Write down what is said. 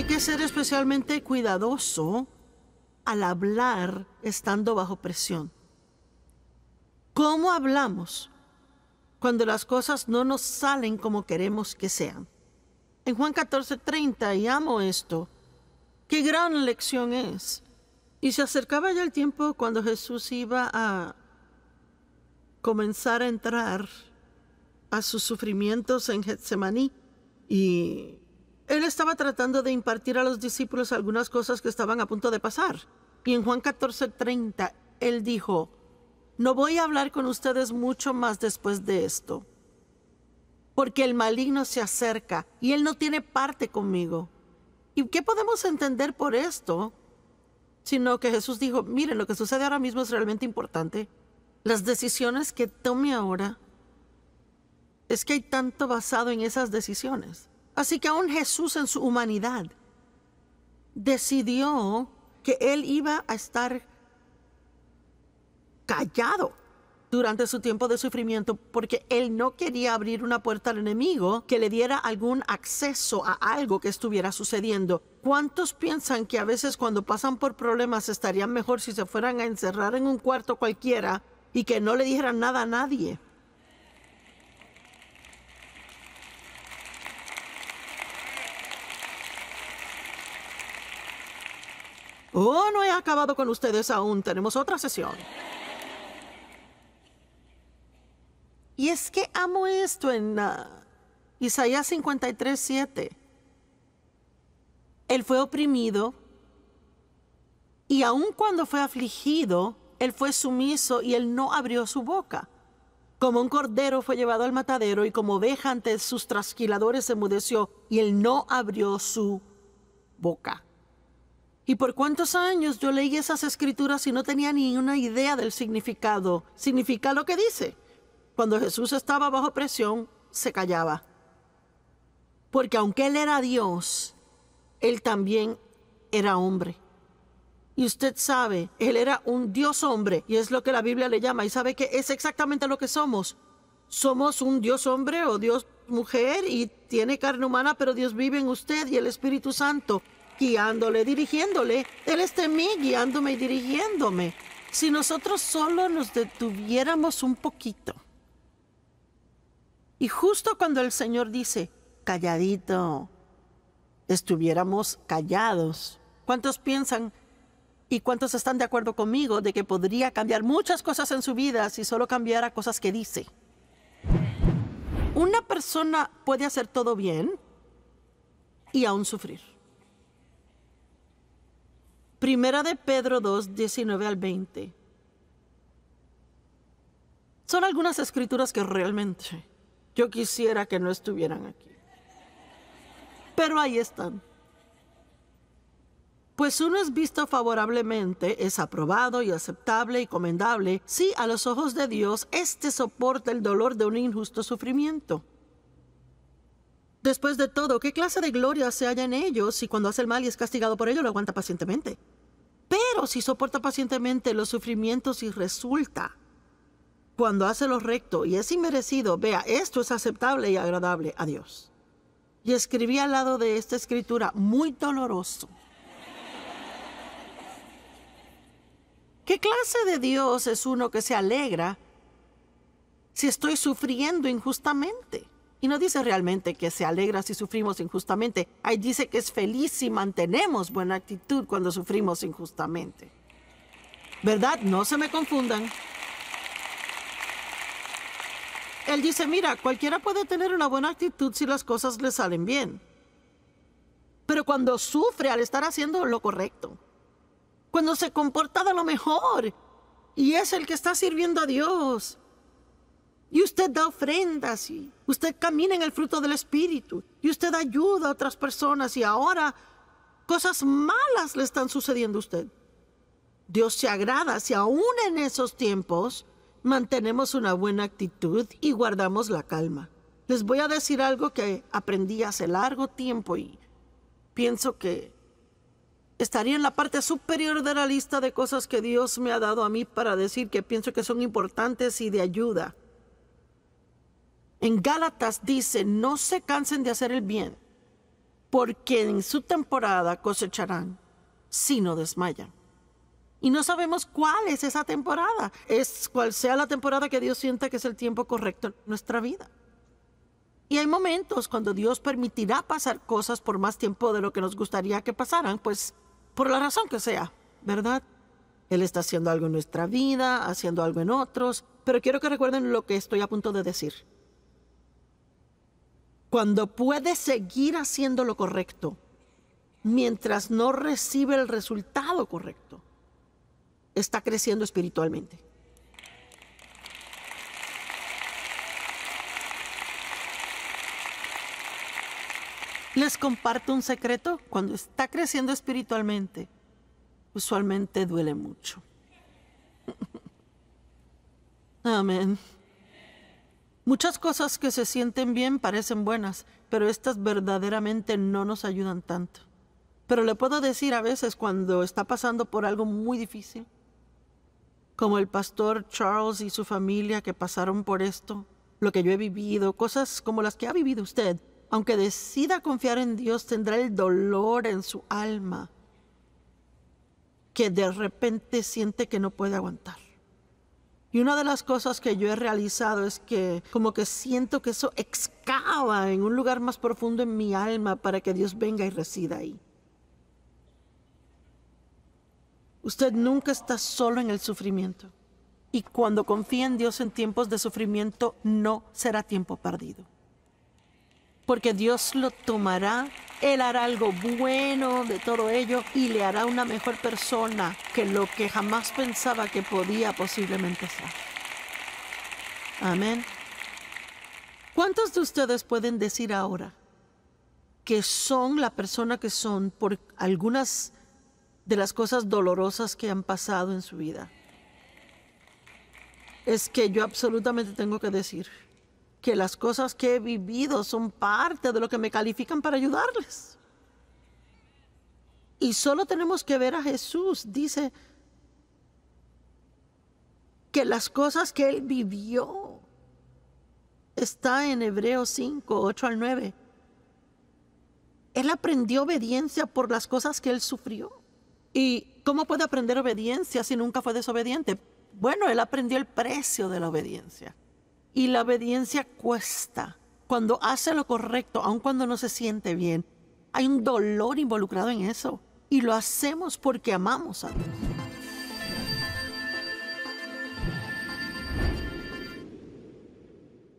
Hay que ser especialmente cuidadoso al hablar estando bajo presión. ¿Cómo hablamos cuando las cosas no nos salen como queremos que sean? En Juan 14:30, y amo esto, qué gran lección es. Y se acercaba ya el tiempo cuando Jesús iba a comenzar a entrar a sus sufrimientos en Getsemaní. Y él estaba tratando de impartir a los discípulos algunas cosas que estaban a punto de pasar. Y en Juan 14:30, él dijo, no voy a hablar con ustedes mucho más después de esto, porque el maligno se acerca y él no tiene parte conmigo. ¿Y qué podemos entender por esto? Sino que Jesús dijo, miren, lo que sucede ahora mismo es realmente importante. Las decisiones que tome ahora es que hay tanto basado en esas decisiones. Así que aún Jesús en su humanidad decidió que él iba a estar callado durante su tiempo de sufrimiento porque él no quería abrir una puerta al enemigo que le diera algún acceso a algo que estuviera sucediendo. ¿Cuántos piensan que a veces cuando pasan por problemas estarían mejor si se fueran a encerrar en un cuarto cualquiera y que no le dijeran nada a nadie? Oh, no he acabado con ustedes aún. Tenemos otra sesión. Y es que amo esto en ah, Isaías 53, 7. Él fue oprimido y aun cuando fue afligido, él fue sumiso y él no abrió su boca. Como un cordero fue llevado al matadero y como oveja ante sus trasquiladores se mudeció y él no abrió su boca. ¿Y por cuántos años yo leí esas escrituras y no tenía ni una idea del significado? ¿Significa lo que dice? Cuando Jesús estaba bajo presión, se callaba. Porque aunque Él era Dios, Él también era hombre. Y usted sabe, Él era un Dios hombre, y es lo que la Biblia le llama, y sabe que es exactamente lo que somos. Somos un Dios hombre o Dios mujer, y tiene carne humana, pero Dios vive en usted y el Espíritu Santo guiándole, dirigiéndole. Él está en mí, guiándome y dirigiéndome. Si nosotros solo nos detuviéramos un poquito. Y justo cuando el Señor dice, calladito, estuviéramos callados. ¿Cuántos piensan y cuántos están de acuerdo conmigo de que podría cambiar muchas cosas en su vida si solo cambiara cosas que dice? Una persona puede hacer todo bien y aún sufrir. Primera de Pedro 2, 19 al 20. Son algunas escrituras que realmente yo quisiera que no estuvieran aquí. Pero ahí están. Pues uno es visto favorablemente, es aprobado y aceptable y comendable si a los ojos de Dios éste soporta el dolor de un injusto sufrimiento Después de todo, ¿qué clase de gloria se halla en ellos si cuando hace el mal y es castigado por ello lo aguanta pacientemente? Pero si soporta pacientemente los sufrimientos y resulta, cuando hace lo recto y es inmerecido, vea, esto es aceptable y agradable a Dios. Y escribí al lado de esta escritura, muy doloroso. ¿Qué clase de Dios es uno que se alegra si estoy sufriendo injustamente? Y no dice realmente que se alegra si sufrimos injustamente. Ahí dice que es feliz si mantenemos buena actitud cuando sufrimos injustamente. ¿Verdad? No se me confundan. Él dice, mira, cualquiera puede tener una buena actitud si las cosas le salen bien. Pero cuando sufre al estar haciendo lo correcto, cuando se comporta de lo mejor, y es el que está sirviendo a Dios, y usted da ofrendas y Usted camina en el fruto del Espíritu y usted ayuda a otras personas y ahora cosas malas le están sucediendo a usted. Dios se agrada si aún en esos tiempos mantenemos una buena actitud y guardamos la calma. Les voy a decir algo que aprendí hace largo tiempo y pienso que estaría en la parte superior de la lista de cosas que Dios me ha dado a mí para decir que pienso que son importantes y de ayuda. En Gálatas dice, no se cansen de hacer el bien, porque en su temporada cosecharán, si no desmayan. Y no sabemos cuál es esa temporada. Es cual sea la temporada que Dios sienta que es el tiempo correcto en nuestra vida. Y hay momentos cuando Dios permitirá pasar cosas por más tiempo de lo que nos gustaría que pasaran, pues por la razón que sea, ¿verdad? Él está haciendo algo en nuestra vida, haciendo algo en otros, pero quiero que recuerden lo que estoy a punto de decir cuando puede seguir haciendo lo correcto mientras no recibe el resultado correcto, está creciendo espiritualmente. Les comparto un secreto, cuando está creciendo espiritualmente, usualmente duele mucho. Amén. Muchas cosas que se sienten bien parecen buenas, pero estas verdaderamente no nos ayudan tanto. Pero le puedo decir a veces cuando está pasando por algo muy difícil, como el pastor Charles y su familia que pasaron por esto, lo que yo he vivido, cosas como las que ha vivido usted, aunque decida confiar en Dios, tendrá el dolor en su alma que de repente siente que no puede aguantar. Y una de las cosas que yo he realizado es que como que siento que eso excava en un lugar más profundo en mi alma para que Dios venga y resida ahí. Usted nunca está solo en el sufrimiento. Y cuando confía en Dios en tiempos de sufrimiento, no será tiempo perdido porque Dios lo tomará él hará algo bueno de todo ello y le hará una mejor persona que lo que jamás pensaba que podía posiblemente ser. Amén. ¿Cuántos de ustedes pueden decir ahora que son la persona que son por algunas de las cosas dolorosas que han pasado en su vida? Es que yo absolutamente tengo que decir que las cosas que he vivido son parte de lo que me califican para ayudarles. Y solo tenemos que ver a Jesús. Dice que las cosas que él vivió está en Hebreos 5, 8 al 9. Él aprendió obediencia por las cosas que él sufrió. ¿Y cómo puede aprender obediencia si nunca fue desobediente? Bueno, él aprendió el precio de la obediencia. Y la obediencia cuesta. Cuando hace lo correcto, aun cuando no se siente bien, hay un dolor involucrado en eso. Y lo hacemos porque amamos a Dios.